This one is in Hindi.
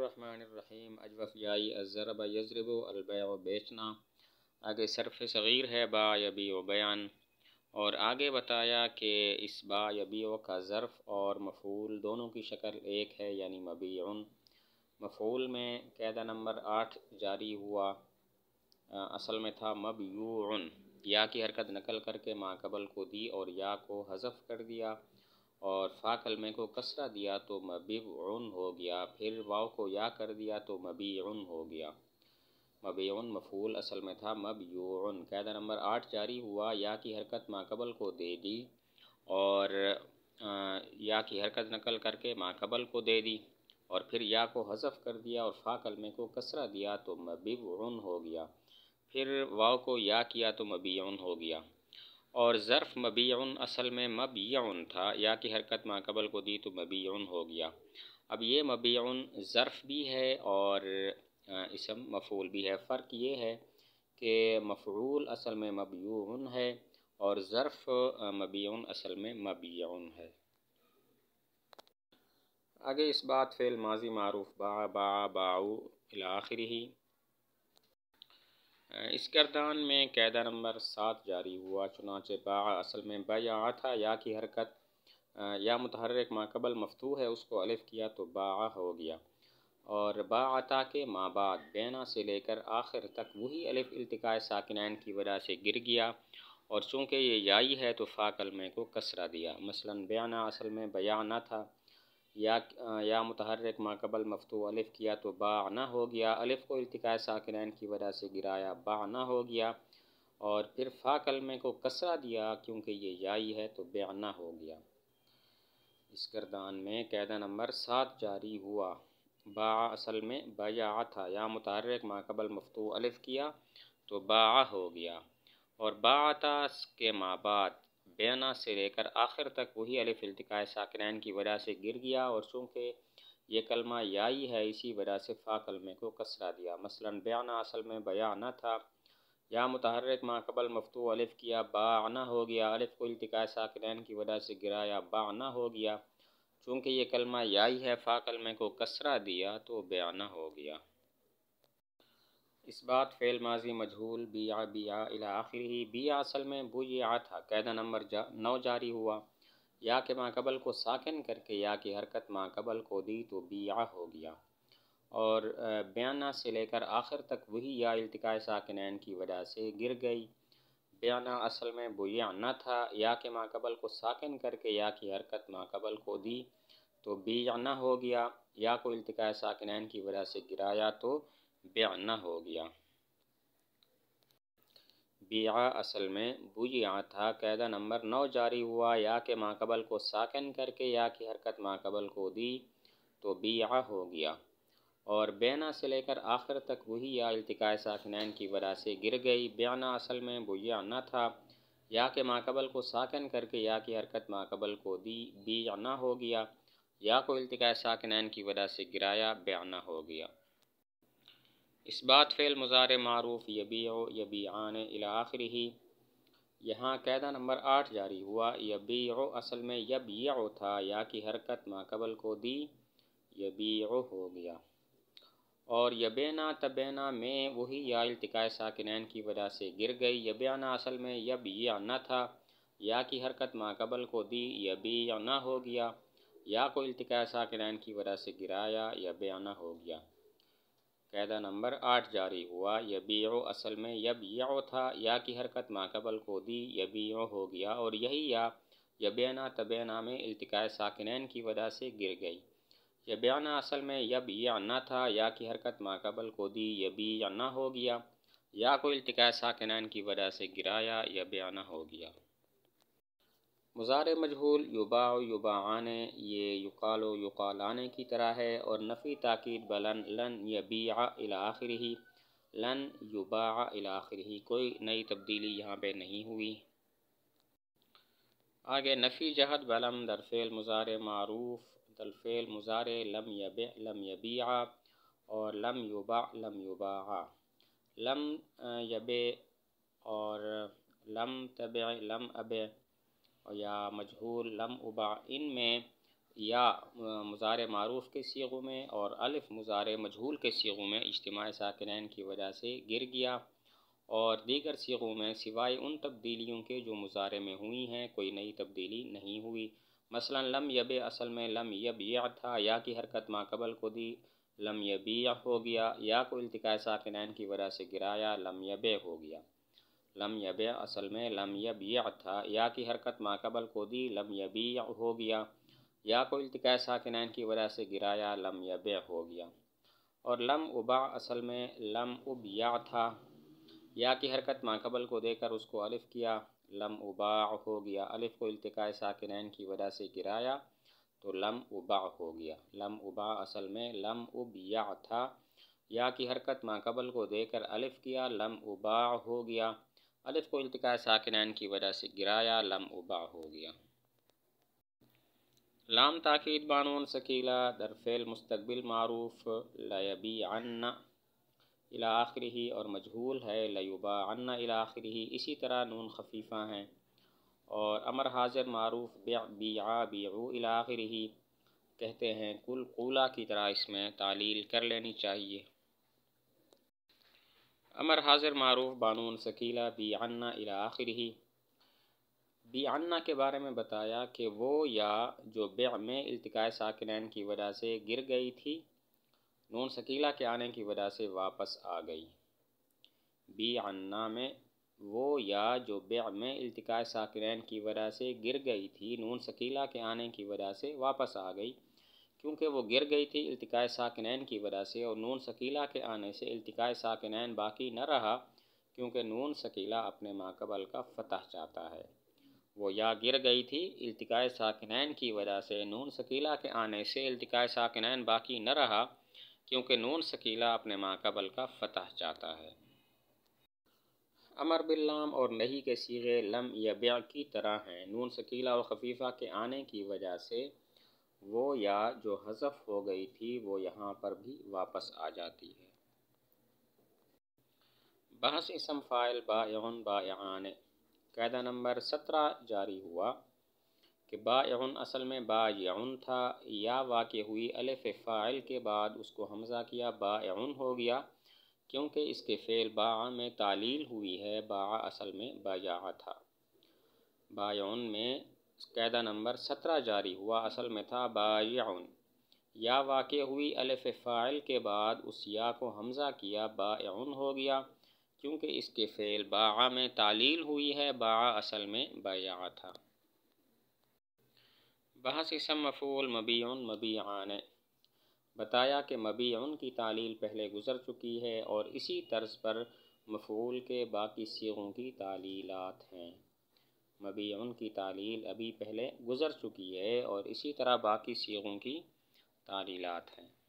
बसमीम अजवफ़ियाई अज़रब यजरब अलबय बेचना आगे सरफ़ सग़ीर है बा यबी बयान और आगे बताया कि इस बा यबी का ज़रफ़ और मफूल दोनों की शक्ल एक है यानी मबी मफूल में कैदा नंबर आठ जारी हुआ आ, असल में था मबयून या की हरकत नकल करके माकबल को दी और या को हज़फ कर दिया और फ़ा कलमे को कसरा दिया तो मबिब उन हो गया फिर वाव को या कर दिया तो मबी उन हो गया मबी उन मफूल असल में था मब यून कैदा नंबर आठ जारी हुआ या की हरकत माकबल को दे दी और आ, या की हरकत नकल करके माकबल को दे दी और फिर या को हजफ कर दिया और फ़ा कलमे को कसरा दिया तो मबिब उन हो गया फिर वाव को या किया तो मबी उन हो गया और ज़र्फ़ मबीन असल में मबीन था या कि हरकत माकबल को दी तो मबीन हो गया अब ये मबीन ज़र्फ़ भी है और इसम मफूल भी है फ़र्क ये है कि मफरूल असल में मबीन है और ज़र्फ़ मबीन असल में मबीन है आगे इस बात फ़ेल माजी मारूफ बा बा बाऊ ही इस अर्दान में कैदा नंबर सात जारी हुआ चुनाच बा असल में बया था या की हरकत या मुतहरक माकबल मफतू है उसको अलिफ किया तो बा हो गया और बाता के माँ बाद बैना से लेकर आखिर तक वही अलिफ अल्तका साकिनैन की वजह से गिर गया और चूँकि ये याई है तो फ़ाकल में को कसरा दिया मसलन बयाना असल में बयाना था या या मतहरक माकबल मफतू अलिफ़ किया तो बा ना हो गया अलिफ़ को इल्तिका साकिन की वजह से गिराया बा ना हो गया और फिर फ़ा कलमे को कसरा दिया क्योंकि ये याई है तो बेना हो गया इस गर्दान में कैदा नंबर सात जारी हुआ बा असल में बया था या मुतहरक माकबल मफतू अलिफ़ किया तो बा हो गया और बा के माँ बाद बेना से लेकर आखिर तक वही अलिफ अल्तकाय साकिन की वजह से गिर गया और चूँकि ये कलमा याई है इसी वजह से फ़ा कलमे को कसरा दिया मसलन बयाना असल में बयाना था या मुतहरक माकबल मफतू अलिफ किया बाना हो गया अलिफ को अल्तकाय साकिन की वजह से गिरा या बाना हो गया चूँकि ये कलमा याई है फ़ा कलमे को कसरा दिया तो बयाना हो गया इस बात फ़ेल माजी मजहूल बिया बिया इला आखिरी बिया असल में बु ये आ था कैदा नंबर जा, नौ जारी हुआ या के माकबल को साकिन करके या की हरकत माकबल को दी तो बिया हो गया और बयाना से लेकर आखिर तक वही या अल्तका साकिन की वजह से गिर गई बयाना असल में बुया न था या के माकबल को साकिन करके या की हरकत माकबल को दी तो बिया न हो गया या को अल्तका साकिन की वजह से गिराया तो बेना हो गया बिया असल में बुया था कैदा नंबर नौ जारी हुआ या के माकबल को साकन करके या की हरकत माकबल को दी तो बिया हो गया और बेना से लेकर आखिर तक वही या अल्तकाय साकिनैन की वजह से गिर गई बेना असल में बुया न था या के माकबल को साकन करके या की हरकत माकबल को दी ना हो गया या को अल्तकाय साकिनैन की वजह से गिराया बेना हो गया इस बात फ़ेल मुज़ार मरूफ़ यबी ओ यबी आन आखिर ही यहाँ कैदा नंबर आठ जारी हुआ यबी ओ असल में यब यो था या की हरकत माकबल को दी यबी ओ हो गया और यबेना तबेना में वही या अल्तकाय साकिनैन की वजह से गिर गई यबाना असल में यब या न था या की हरकत माकबल को दी यबी या न हो गया या को अल्तकाय साकिनैन की वजह से गिराया यबाना हो गया कैदा नंबर आठ जारी हुआ यबी असल में यब यो था या की हरकत माकबल को दी यबी हो गया और यही या यबैना तबैना में अल्तकाय साकिनैन की वजह से गिर गई यबैना असल में यब याना था या की हरकत माकबल को दी यबी याना हो गया या को अल्तकाय साकिनैन की वजह से गिराया यबैना हो गया मुजार मजहूल युबा युबा आने ये युकाल आने की तरह है और नफ़ी ताक़द बलन लन यबी आखिर ही लन युबा आखिर ही कोई नई तब्दीली यहाँ पर नहीं हुई आगे नफ़ी जहद बलम दरफेल मुजार मरूफ़ दलफेल मुजार लम यब लम यबिया और लम युबा लम युबा लम यब और लम तब लम अब या मजहूल लम उबा इन में या मुजार मरूफ़ के सीगों में और अलफ मुजार मजहूल के सीगों में इज्तम साकिन की वजह से गिर गया और दीगर सीगों में सिवाय उन तब्दीलियों के जो मुजारे में हुई हैं कोई नई तब्दीली नहीं हुई मसला लम यब असल में लम यब या था या की हरकत माकबल को दी लम यबी हो गया या को इल्तिका साकिन की वजह से गिराया लम यब हो गया लम यब असल में लम यब था या की हरकत माकबल को दी लम यबी हो गया या को इल्तका साकिन की वजह से गिराया लम यब हो गया और लम उबा असल में लम उब या था या की हरकत माकबल को देकर उसको अलिफ किया लम उबा हो गया अलिफ को इल्तका साकिन की वजह से गिराया तो लम उबा हो गया लम उबा असल में लम उब या था या की हरकत माकबल को देकर अलिफ किया लम उबा हो गया अलिफ को इल्तिका साकिनैन की वजह से गिराया लम उबा हो गया लाम ताकीद बानून सकीला दरफेल मुस्तबिल मारूफ लयबी अन्ना इला आखिरी और मजहूल है लयुबा अन्ना इला आखिरी इसी तरह नून खफीफ़ा हैं और अमर हाजिर मारूफ बी बियू इला आखिरी कहते हैं कुल कूला की तरह इसमें तालील कर लेनी चाहिए अमर हाजिर मारूफ़ बानून शकीला बी अन्ना इला आखिर ही बी अन्ना के बारे में बताया कि वो या जो बे में अल्तका साकिन की वजह से गिर गई थी नून सकीला के आने की वजह से वापस आ गई बी अन्ना में वो या जो बे में अल्तका साकिन की वजह से गिर गई थी नून सकीला के आने की वजह से वापस आ गई क्योंकि वो गिर गई थी अल्तिकाय साकिनैन की वजह से और नून शकीला के आने से अल्तिकाय साकिनैन बाकी न रहा क्योंकि नून शकीला अपने माकबल का फतह चाहता है वो या गिर गई थी अल्तिकाय साकिनैन की वजह से नून शकीला के आने से अल्तिकाय साकिनैन बाकी न रहा क्योंकि नून शकीला अपने माकबल का फतह चाहता है अमर बिल्लाम और नही के सीगे लम या ब्या की तरह हैं नून शकीला और खफीफ़ा के आने की वजह से वो या जो हज़फ हो गई थी वो यहाँ पर भी वापस आ जाती है बहस इसम फ़ाइल बान बान कैदा नंबर सत्रह जारी हुआ कि बान असल में बान था या वाक़ हुई अलफ़ फ़ाइल के बाद उसको हमज़ा किया बान हो गया क्योंकि इसके फ़ेल बा में तालील हुई है बा असल में बाया था बान में कैदा नंबर सत्रह जारी हुआ असल में था बायाउन या वाक़ हुई अलफ़ फ़ाइल के बाद उस या को हमज़ा किया बाउन हो गया क्योंकि इसके फ़ेल बा में तालील हुई है बा असल में बया था बहस इसम मफूल मबीन मबीआन बताया कि मबीन की तालील पहले गुजर चुकी है और इसी तर्ज पर मफूल के बाकी सीगों की तालीलात हैं मबीन की तालील अभी पहले गुज़र चुकी है और इसी तरह बाकी सीगों की तालीलत हैं